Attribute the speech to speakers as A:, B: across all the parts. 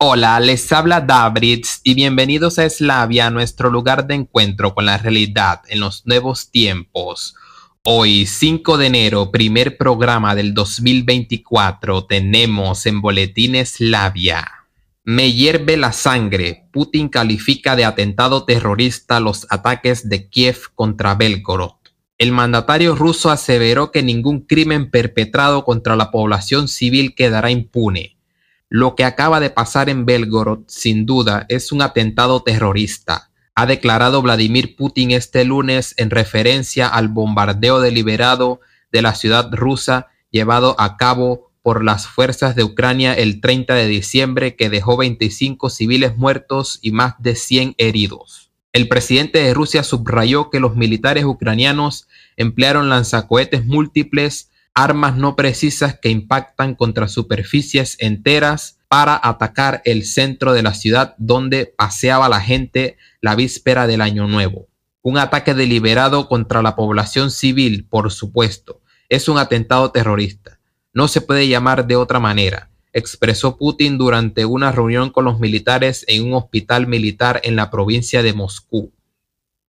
A: Hola, les habla Davritz y bienvenidos a Eslavia, nuestro lugar de encuentro con la realidad en los nuevos tiempos. Hoy, 5 de enero, primer programa del 2024, tenemos en Boletín Eslavia. Me hierve la sangre. Putin califica de atentado terrorista los ataques de Kiev contra Belgorod. El mandatario ruso aseveró que ningún crimen perpetrado contra la población civil quedará impune lo que acaba de pasar en Belgorod, sin duda, es un atentado terrorista, ha declarado Vladimir Putin este lunes en referencia al bombardeo deliberado de la ciudad rusa llevado a cabo por las fuerzas de Ucrania el 30 de diciembre que dejó 25 civiles muertos y más de 100 heridos. El presidente de Rusia subrayó que los militares ucranianos emplearon lanzacohetes múltiples armas no precisas que impactan contra superficies enteras para atacar el centro de la ciudad donde paseaba la gente la víspera del Año Nuevo. Un ataque deliberado contra la población civil, por supuesto. Es un atentado terrorista. No se puede llamar de otra manera, expresó Putin durante una reunión con los militares en un hospital militar en la provincia de Moscú.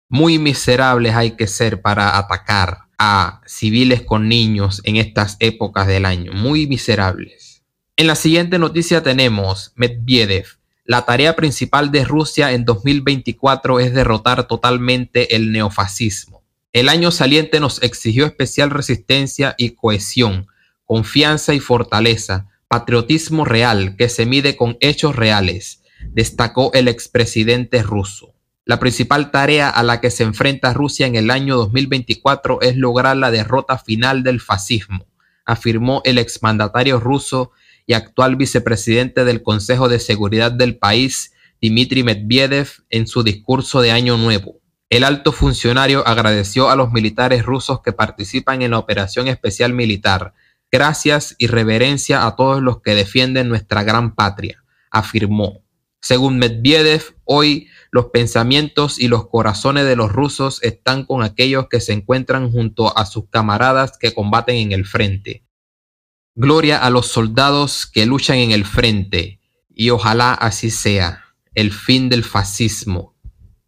A: Muy miserables hay que ser para atacar, a civiles con niños en estas épocas del año, muy miserables. En la siguiente noticia tenemos Medvedev. La tarea principal de Rusia en 2024 es derrotar totalmente el neofascismo. El año saliente nos exigió especial resistencia y cohesión, confianza y fortaleza, patriotismo real que se mide con hechos reales, destacó el expresidente ruso. La principal tarea a la que se enfrenta Rusia en el año 2024 es lograr la derrota final del fascismo, afirmó el exmandatario ruso y actual vicepresidente del Consejo de Seguridad del país, Dmitry Medvedev, en su discurso de Año Nuevo. El alto funcionario agradeció a los militares rusos que participan en la operación especial militar. Gracias y reverencia a todos los que defienden nuestra gran patria, afirmó. Según Medvedev, hoy los pensamientos y los corazones de los rusos están con aquellos que se encuentran junto a sus camaradas que combaten en el frente. Gloria a los soldados que luchan en el frente, y ojalá así sea, el fin del fascismo.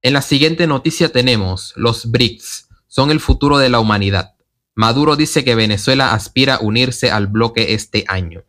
A: En la siguiente noticia tenemos, los BRICS son el futuro de la humanidad. Maduro dice que Venezuela aspira a unirse al bloque este año.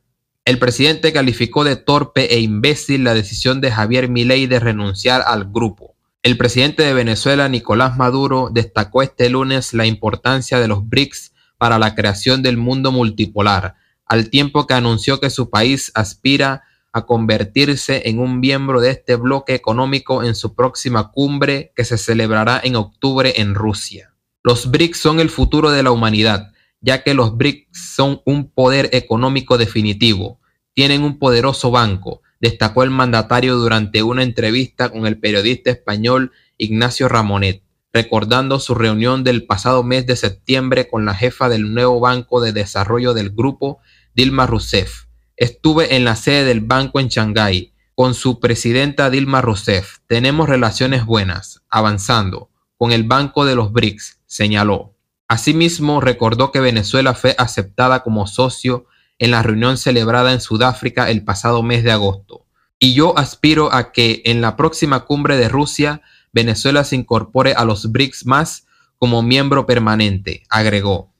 A: El presidente calificó de torpe e imbécil la decisión de Javier Milei de renunciar al grupo. El presidente de Venezuela, Nicolás Maduro, destacó este lunes la importancia de los BRICS para la creación del mundo multipolar, al tiempo que anunció que su país aspira a convertirse en un miembro de este bloque económico en su próxima cumbre que se celebrará en octubre en Rusia. Los BRICS son el futuro de la humanidad ya que los BRICS son un poder económico definitivo. Tienen un poderoso banco, destacó el mandatario durante una entrevista con el periodista español Ignacio Ramonet, recordando su reunión del pasado mes de septiembre con la jefa del nuevo Banco de Desarrollo del grupo, Dilma Rousseff. Estuve en la sede del banco en Shanghái con su presidenta Dilma Rousseff. Tenemos relaciones buenas, avanzando con el Banco de los BRICS, señaló. Asimismo, recordó que Venezuela fue aceptada como socio en la reunión celebrada en Sudáfrica el pasado mes de agosto. Y yo aspiro a que en la próxima cumbre de Rusia, Venezuela se incorpore a los BRICS más como miembro permanente, agregó.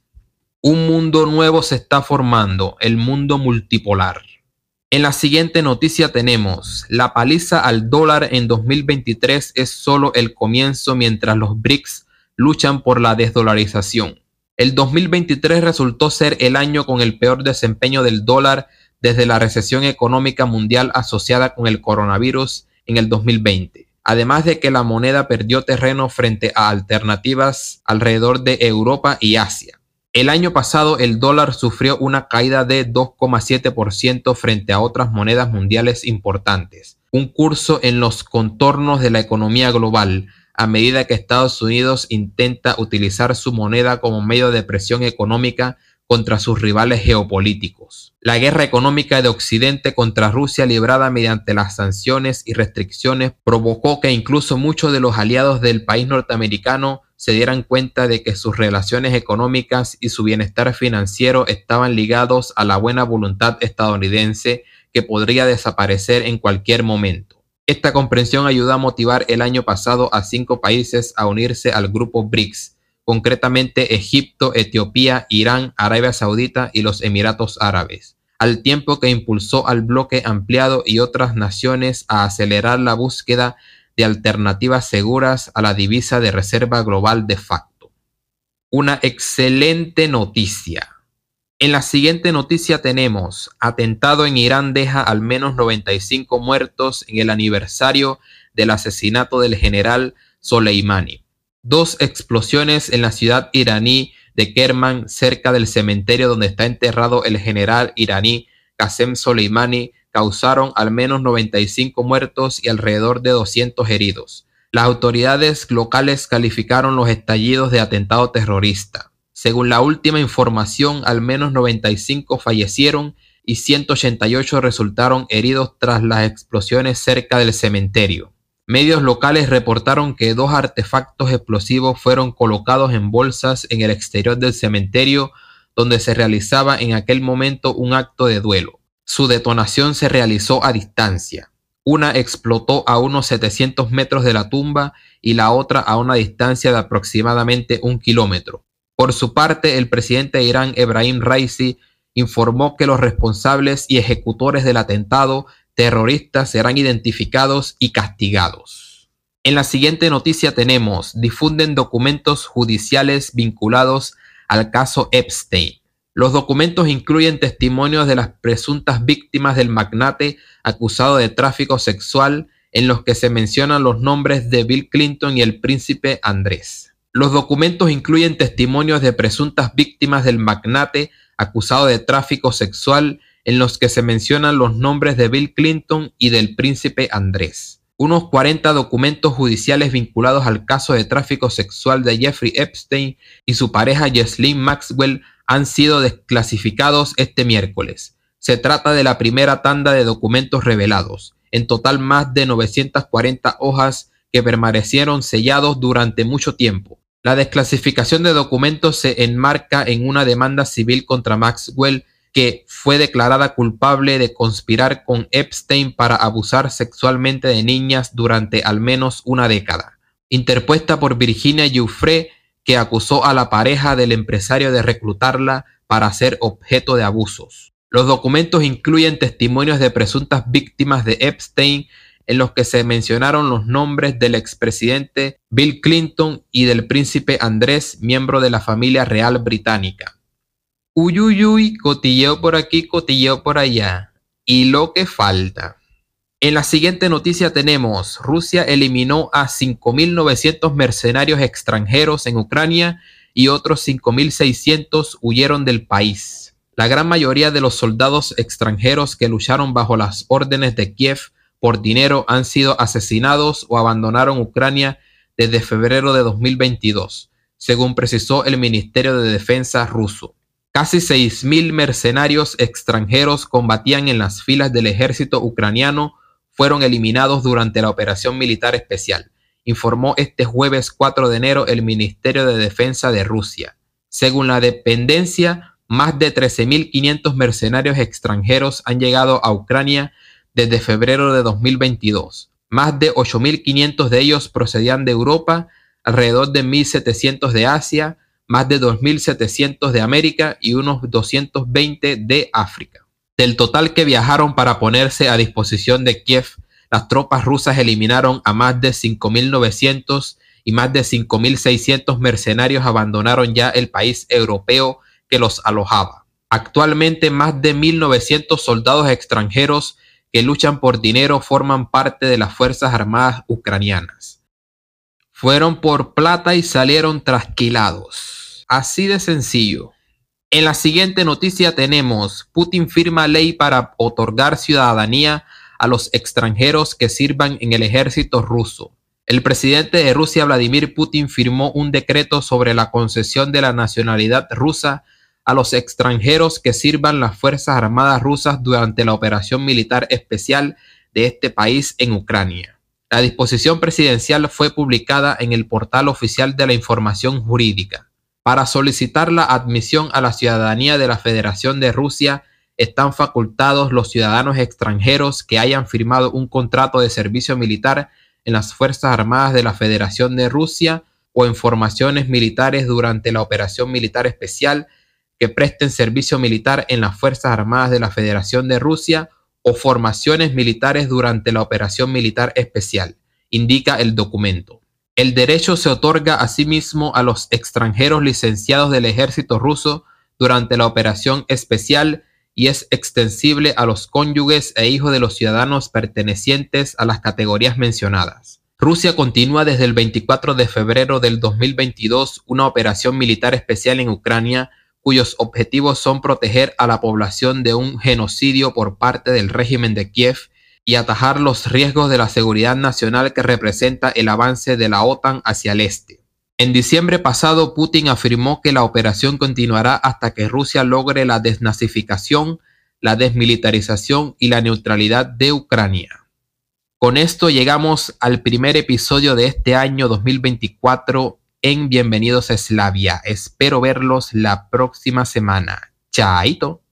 A: Un mundo nuevo se está formando, el mundo multipolar. En la siguiente noticia tenemos, la paliza al dólar en 2023 es solo el comienzo mientras los BRICS luchan por la desdolarización. El 2023 resultó ser el año con el peor desempeño del dólar desde la recesión económica mundial asociada con el coronavirus en el 2020. Además de que la moneda perdió terreno frente a alternativas alrededor de Europa y Asia. El año pasado el dólar sufrió una caída de 2,7% frente a otras monedas mundiales importantes, un curso en los contornos de la economía global a medida que Estados Unidos intenta utilizar su moneda como medio de presión económica contra sus rivales geopolíticos. La guerra económica de Occidente contra Rusia librada mediante las sanciones y restricciones provocó que incluso muchos de los aliados del país norteamericano se dieran cuenta de que sus relaciones económicas y su bienestar financiero estaban ligados a la buena voluntad estadounidense que podría desaparecer en cualquier momento. Esta comprensión ayudó a motivar el año pasado a cinco países a unirse al grupo BRICS, concretamente Egipto, Etiopía, Irán, Arabia Saudita y los Emiratos Árabes, al tiempo que impulsó al bloque ampliado y otras naciones a acelerar la búsqueda de alternativas seguras a la divisa de reserva global de facto. Una excelente noticia en la siguiente noticia tenemos, atentado en Irán deja al menos 95 muertos en el aniversario del asesinato del general Soleimani. Dos explosiones en la ciudad iraní de Kerman, cerca del cementerio donde está enterrado el general iraní Qasem Soleimani, causaron al menos 95 muertos y alrededor de 200 heridos. Las autoridades locales calificaron los estallidos de atentado terrorista. Según la última información, al menos 95 fallecieron y 188 resultaron heridos tras las explosiones cerca del cementerio. Medios locales reportaron que dos artefactos explosivos fueron colocados en bolsas en el exterior del cementerio donde se realizaba en aquel momento un acto de duelo. Su detonación se realizó a distancia. Una explotó a unos 700 metros de la tumba y la otra a una distancia de aproximadamente un kilómetro. Por su parte, el presidente de Irán, Ebrahim Raisi, informó que los responsables y ejecutores del atentado terrorista serán identificados y castigados. En la siguiente noticia tenemos, difunden documentos judiciales vinculados al caso Epstein. Los documentos incluyen testimonios de las presuntas víctimas del magnate acusado de tráfico sexual en los que se mencionan los nombres de Bill Clinton y el príncipe Andrés. Los documentos incluyen testimonios de presuntas víctimas del magnate acusado de tráfico sexual en los que se mencionan los nombres de Bill Clinton y del príncipe Andrés. Unos 40 documentos judiciales vinculados al caso de tráfico sexual de Jeffrey Epstein y su pareja Jesslyn Maxwell han sido desclasificados este miércoles. Se trata de la primera tanda de documentos revelados, en total más de 940 hojas que permanecieron sellados durante mucho tiempo. La desclasificación de documentos se enmarca en una demanda civil contra Maxwell, que fue declarada culpable de conspirar con Epstein para abusar sexualmente de niñas durante al menos una década, interpuesta por Virginia Giuffre, que acusó a la pareja del empresario de reclutarla para ser objeto de abusos. Los documentos incluyen testimonios de presuntas víctimas de Epstein en los que se mencionaron los nombres del expresidente Bill Clinton y del príncipe Andrés, miembro de la familia real británica. Uyuyuy, cotilleo por aquí, cotilleo por allá. Y lo que falta. En la siguiente noticia tenemos, Rusia eliminó a 5.900 mercenarios extranjeros en Ucrania y otros 5.600 huyeron del país. La gran mayoría de los soldados extranjeros que lucharon bajo las órdenes de Kiev por dinero han sido asesinados o abandonaron Ucrania desde febrero de 2022, según precisó el Ministerio de Defensa ruso. Casi 6.000 mercenarios extranjeros combatían en las filas del ejército ucraniano, fueron eliminados durante la operación militar especial, informó este jueves 4 de enero el Ministerio de Defensa de Rusia. Según la dependencia, más de 13.500 mercenarios extranjeros han llegado a Ucrania desde febrero de 2022. Más de 8.500 de ellos procedían de Europa, alrededor de 1.700 de Asia, más de 2.700 de América y unos 220 de África. Del total que viajaron para ponerse a disposición de Kiev, las tropas rusas eliminaron a más de 5.900 y más de 5.600 mercenarios abandonaron ya el país europeo que los alojaba. Actualmente más de 1.900 soldados extranjeros que luchan por dinero forman parte de las Fuerzas Armadas ucranianas. Fueron por plata y salieron trasquilados. Así de sencillo. En la siguiente noticia tenemos, Putin firma ley para otorgar ciudadanía a los extranjeros que sirvan en el ejército ruso. El presidente de Rusia, Vladimir Putin, firmó un decreto sobre la concesión de la nacionalidad rusa a los extranjeros que sirvan las Fuerzas Armadas rusas durante la operación militar especial de este país en Ucrania. La disposición presidencial fue publicada en el portal oficial de la información jurídica. Para solicitar la admisión a la ciudadanía de la Federación de Rusia están facultados los ciudadanos extranjeros que hayan firmado un contrato de servicio militar en las Fuerzas Armadas de la Federación de Rusia o en formaciones militares durante la operación militar especial que presten servicio militar en las Fuerzas Armadas de la Federación de Rusia o formaciones militares durante la operación militar especial, indica el documento. El derecho se otorga asimismo a los extranjeros licenciados del ejército ruso durante la operación especial y es extensible a los cónyuges e hijos de los ciudadanos pertenecientes a las categorías mencionadas. Rusia continúa desde el 24 de febrero del 2022 una operación militar especial en Ucrania cuyos objetivos son proteger a la población de un genocidio por parte del régimen de Kiev y atajar los riesgos de la seguridad nacional que representa el avance de la OTAN hacia el este. En diciembre pasado, Putin afirmó que la operación continuará hasta que Rusia logre la desnazificación, la desmilitarización y la neutralidad de Ucrania. Con esto llegamos al primer episodio de este año 2024 en Bienvenidos a Eslavia. Espero verlos la próxima semana. Chaito.